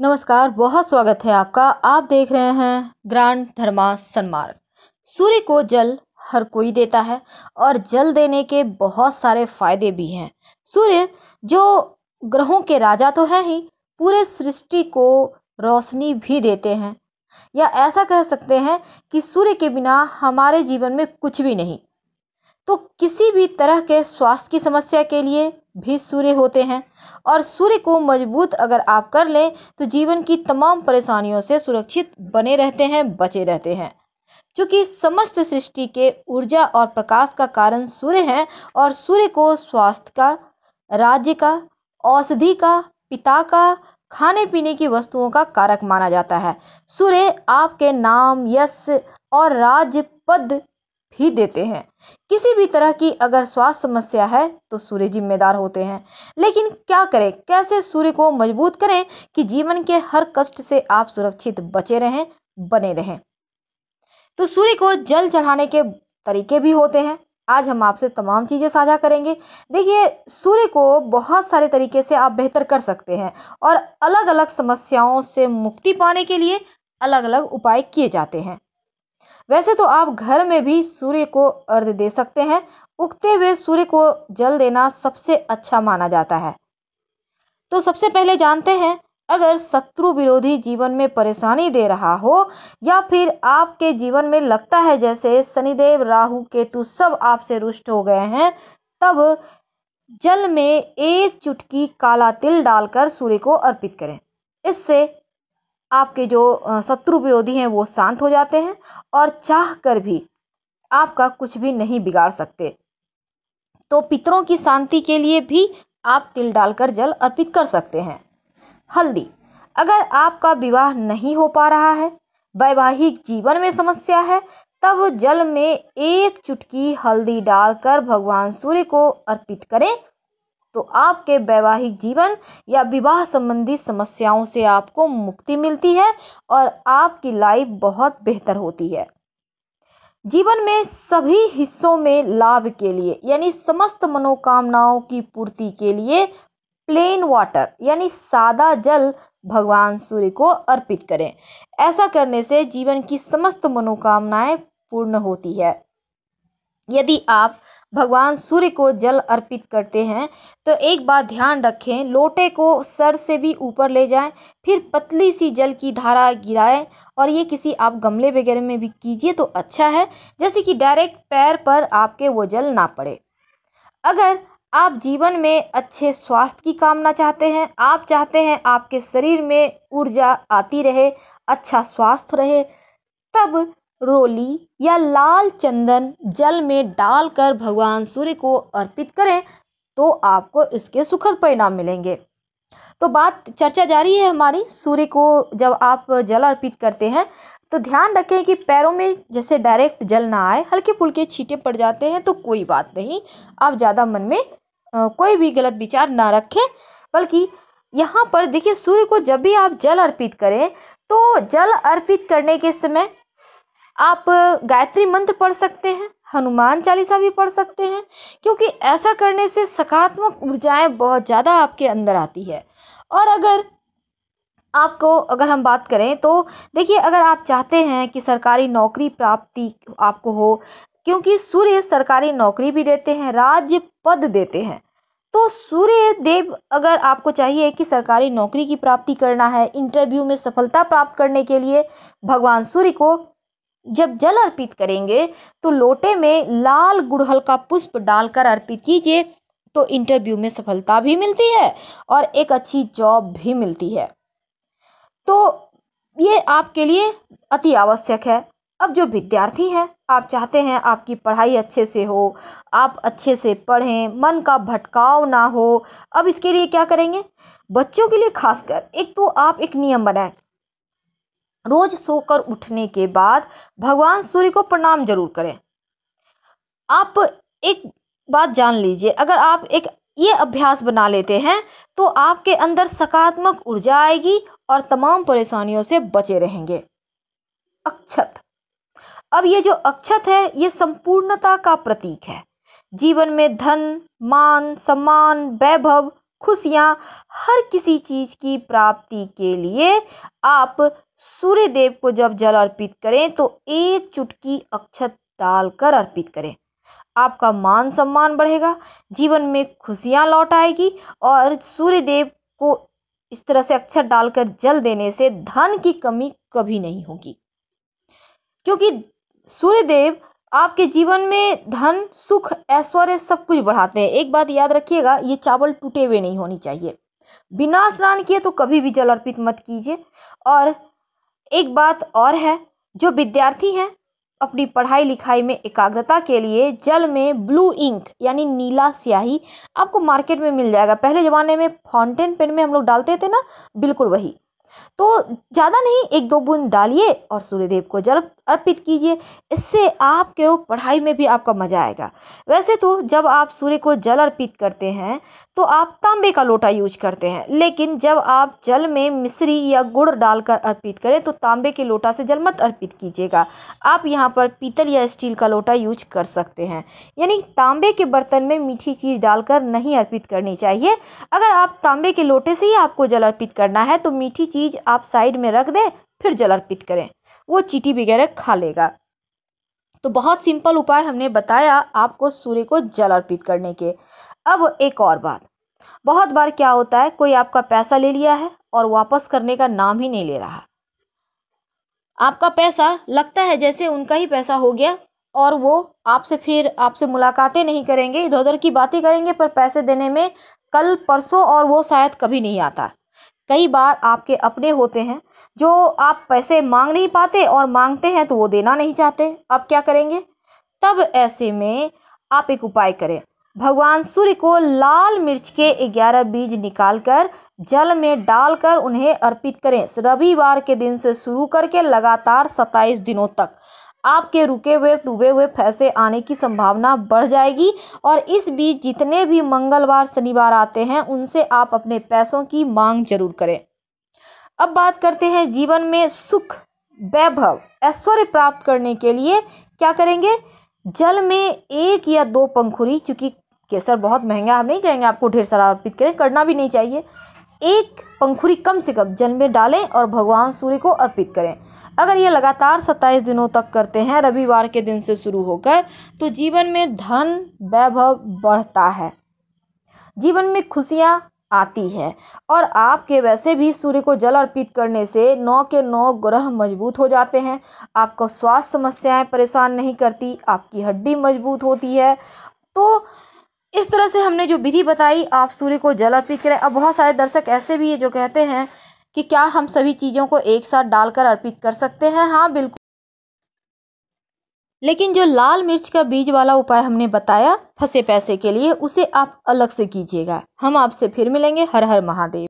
नमस्कार बहुत स्वागत है आपका आप देख रहे हैं ग्रांड धर्मा सन्मार्ग सूर्य को जल हर कोई देता है और जल देने के बहुत सारे फायदे भी हैं सूर्य जो ग्रहों के राजा तो हैं ही पूरे सृष्टि को रोशनी भी देते हैं या ऐसा कह सकते हैं कि सूर्य के बिना हमारे जीवन में कुछ भी नहीं तो किसी भी तरह के स्वास्थ्य की समस्या के लिए भी सूर्य होते हैं और सूर्य को मजबूत अगर आप कर लें तो जीवन की तमाम परेशानियों से सुरक्षित बने रहते हैं बचे रहते हैं क्योंकि समस्त सृष्टि के ऊर्जा और प्रकाश का कारण सूर्य है और सूर्य को स्वास्थ्य का राज्य का औषधि का पिता का खाने पीने की वस्तुओं का कारक माना जाता है सूर्य आपके नाम यश और राज्य पद ही देते हैं किसी भी तरह की अगर स्वास्थ्य समस्या है तो सूर्य जिम्मेदार होते हैं लेकिन क्या करें कैसे सूर्य को मजबूत करें कि जीवन के हर कष्ट से आप सुरक्षित बचे रहें बने रहें तो सूर्य को जल चढ़ाने के तरीके भी होते हैं आज हम आपसे तमाम चीज़ें साझा करेंगे देखिए सूर्य को बहुत सारे तरीके से आप बेहतर कर सकते हैं और अलग अलग समस्याओं से मुक्ति पाने के लिए अलग अलग उपाय किए जाते हैं वैसे तो आप घर में भी सूर्य को अर्घ दे सकते हैं उगते हुए सूर्य को जल देना सबसे अच्छा माना जाता है तो सबसे पहले जानते हैं अगर शत्रु विरोधी जीवन में परेशानी दे रहा हो या फिर आपके जीवन में लगता है जैसे शनिदेव राहु केतु सब आपसे रुष्ट हो गए हैं तब जल में एक चुटकी काला तिल डालकर सूर्य को अर्पित करें इससे आपके जो शत्रु विरोधी हैं वो शांत हो जाते हैं और चाह कर भी आपका कुछ भी नहीं बिगाड़ सकते तो पितरों की शांति के लिए भी आप तिल डालकर जल अर्पित कर सकते हैं हल्दी अगर आपका विवाह नहीं हो पा रहा है वैवाहिक जीवन में समस्या है तब जल में एक चुटकी हल्दी डालकर भगवान सूर्य को अर्पित करें तो आपके वैवाहिक जीवन या विवाह संबंधी समस्याओं से आपको मुक्ति मिलती है और आपकी लाइफ बहुत बेहतर होती है जीवन में सभी हिस्सों में लाभ के लिए यानी समस्त मनोकामनाओं की पूर्ति के लिए प्लेन वाटर यानी सादा जल भगवान सूर्य को अर्पित करें ऐसा करने से जीवन की समस्त मनोकामनाएं पूर्ण होती है यदि आप भगवान सूर्य को जल अर्पित करते हैं तो एक बात ध्यान रखें लोटे को सर से भी ऊपर ले जाएं फिर पतली सी जल की धारा गिराएं और ये किसी आप गमले वगैरह में भी कीजिए तो अच्छा है जैसे कि डायरेक्ट पैर पर आपके वो जल ना पड़े अगर आप जीवन में अच्छे स्वास्थ्य की कामना चाहते हैं आप चाहते हैं आपके शरीर में ऊर्जा आती रहे अच्छा स्वास्थ्य रहे तब रोली या लाल चंदन जल में डालकर भगवान सूर्य को अर्पित करें तो आपको इसके सुखद परिणाम मिलेंगे तो बात चर्चा जारी है हमारी सूर्य को जब आप जल अर्पित करते हैं तो ध्यान रखें कि पैरों में जैसे डायरेक्ट जल ना आए हल्के फुल्के छींटे पड़ जाते हैं तो कोई बात नहीं आप ज़्यादा मन में कोई भी गलत विचार ना रखें बल्कि यहाँ पर देखिए सूर्य को जब भी आप जल अर्पित करें तो जल अर्पित करने के समय आप गायत्री मंत्र पढ़ सकते हैं हनुमान चालीसा भी पढ़ सकते हैं क्योंकि ऐसा करने से सकारात्मक ऊर्जाएं बहुत ज़्यादा आपके अंदर आती है और अगर आपको अगर हम बात करें तो देखिए अगर आप चाहते हैं कि सरकारी नौकरी प्राप्ति आपको हो क्योंकि सूर्य सरकारी नौकरी भी देते हैं राज्य पद देते हैं तो सूर्य देव अगर आपको चाहिए कि सरकारी नौकरी की प्राप्ति करना है इंटरव्यू में सफलता प्राप्त करने के लिए भगवान सूर्य को जब जल अर्पित करेंगे तो लोटे में लाल गुड़हल का पुष्प डालकर अर्पित कीजिए तो इंटरव्यू में सफलता भी मिलती है और एक अच्छी जॉब भी मिलती है तो ये आपके लिए अति आवश्यक है अब जो विद्यार्थी हैं आप चाहते हैं आपकी पढ़ाई अच्छे से हो आप अच्छे से पढ़ें मन का भटकाव ना हो अब इसके लिए क्या करेंगे बच्चों के लिए खासकर एक तो आप एक नियम बनाएं रोज सोकर उठने के बाद भगवान सूर्य को प्रणाम जरूर करें आप एक बात जान लीजिए अगर आप एक ये अभ्यास बना लेते हैं तो आपके अंदर सकारात्मक ऊर्जा आएगी और तमाम परेशानियों से बचे रहेंगे अक्षत अब ये जो अक्षत है ये संपूर्णता का प्रतीक है जीवन में धन मान सम्मान वैभव खुशियाँ हर किसी चीज़ की प्राप्ति के लिए आप सूर्य देव को जब जल अर्पित करें तो एक चुटकी अक्षत डालकर अर्पित करें आपका मान सम्मान बढ़ेगा जीवन में खुशियाँ लौट आएगी और सूर्य देव को इस तरह से अक्षत डालकर जल देने से धन की कमी कभी नहीं होगी क्योंकि सूर्य देव आपके जीवन में धन सुख ऐश्वर्य सब कुछ बढ़ाते हैं एक बात याद रखिएगा ये चावल टूटे हुए नहीं होनी चाहिए बिना स्नान किए तो कभी भी जल अर्पित मत कीजिए और एक बात और है जो विद्यार्थी हैं अपनी पढ़ाई लिखाई में एकाग्रता के लिए जल में ब्लू इंक यानी नीला स्याही आपको मार्केट में मिल जाएगा पहले ज़माने में फाउंटेन पेन में हम लोग डालते थे ना बिल्कुल वही तो ज़्यादा नहीं एक दो बूंद डालिए और सूर्यदेव को जल अर्पित कीजिए इससे आपके पढ़ाई में भी आपका मज़ा आएगा वैसे तो जब आप सूर्य को जल अर्पित करते हैं तो आप तांबे का लोटा यूज करते हैं लेकिन जब आप जल में मिश्री या गुड़ डालकर अर्पित करें तो तांबे के लोटा से जल मत अर्पित कीजिएगा आप यहाँ पर पीतल या स्टील का लोटा यूज कर सकते हैं यानी तांबे के बर्तन में मीठी चीज़ डालकर नहीं अर्पित करनी चाहिए अगर आप तांबे के लोटे से ही आपको जल अर्पित करना है तो मीठी चीज़ चीज़ आप साइड में रख दें फिर जल अर्पित करें वो चीटी वगैरह खा लेगा तो बहुत सिंपल उपाय हमने बताया आपको सूर्य को जल अर्पित करने के अब एक और बात बहुत बार क्या होता है कोई आपका पैसा ले लिया है और वापस करने का नाम ही नहीं ले रहा आपका पैसा लगता है जैसे उनका ही पैसा हो गया और वो आपसे फिर आपसे मुलाकातें नहीं करेंगे इधर उधर की बातें करेंगे पर पैसे देने में कल परसों और वो शायद कभी नहीं आता कई बार आपके अपने होते हैं जो आप पैसे मांग नहीं पाते और मांगते हैं तो वो देना नहीं चाहते आप क्या करेंगे तब ऐसे में आप एक उपाय करें भगवान सूर्य को लाल मिर्च के ग्यारह बीज निकालकर जल में डालकर उन्हें अर्पित करें रविवार के दिन से शुरू करके लगातार सत्ताईस दिनों तक आपके रुके हुए डूबे हुए पैसे आने की संभावना बढ़ जाएगी और इस बीच जितने भी मंगलवार शनिवार आते हैं उनसे आप अपने पैसों की मांग जरूर करें अब बात करते हैं जीवन में सुख वैभव ऐश्वर्य प्राप्त करने के लिए क्या करेंगे जल में एक या दो पंखुरी चूँकि केसर बहुत महंगा हम नहीं कहेंगे आपको ढेर सारा अर्पित करें करना भी नहीं चाहिए एक पंखुरी कम से कम जल में डालें और भगवान सूर्य को अर्पित करें अगर ये लगातार 27 दिनों तक करते हैं रविवार के दिन से शुरू होकर तो जीवन में धन वैभव बढ़ता है जीवन में खुशियाँ आती है और आपके वैसे भी सूर्य को जल अर्पित करने से नौ के नौ ग्रह मजबूत हो जाते हैं आपका स्वास्थ्य समस्याएं परेशान नहीं करती आपकी हड्डी मजबूत होती है तो इस तरह से हमने जो विधि बताई आप सूर्य को जल अर्पित करें अब बहुत सारे दर्शक ऐसे भी है जो कहते हैं कि क्या हम सभी चीज़ों को एक साथ डालकर अर्पित कर सकते हैं हाँ बिल्कुल लेकिन जो लाल मिर्च का बीज वाला उपाय हमने बताया फंसे पैसे के लिए उसे आप अलग से कीजिएगा हम आपसे फिर मिलेंगे हर हर महादेव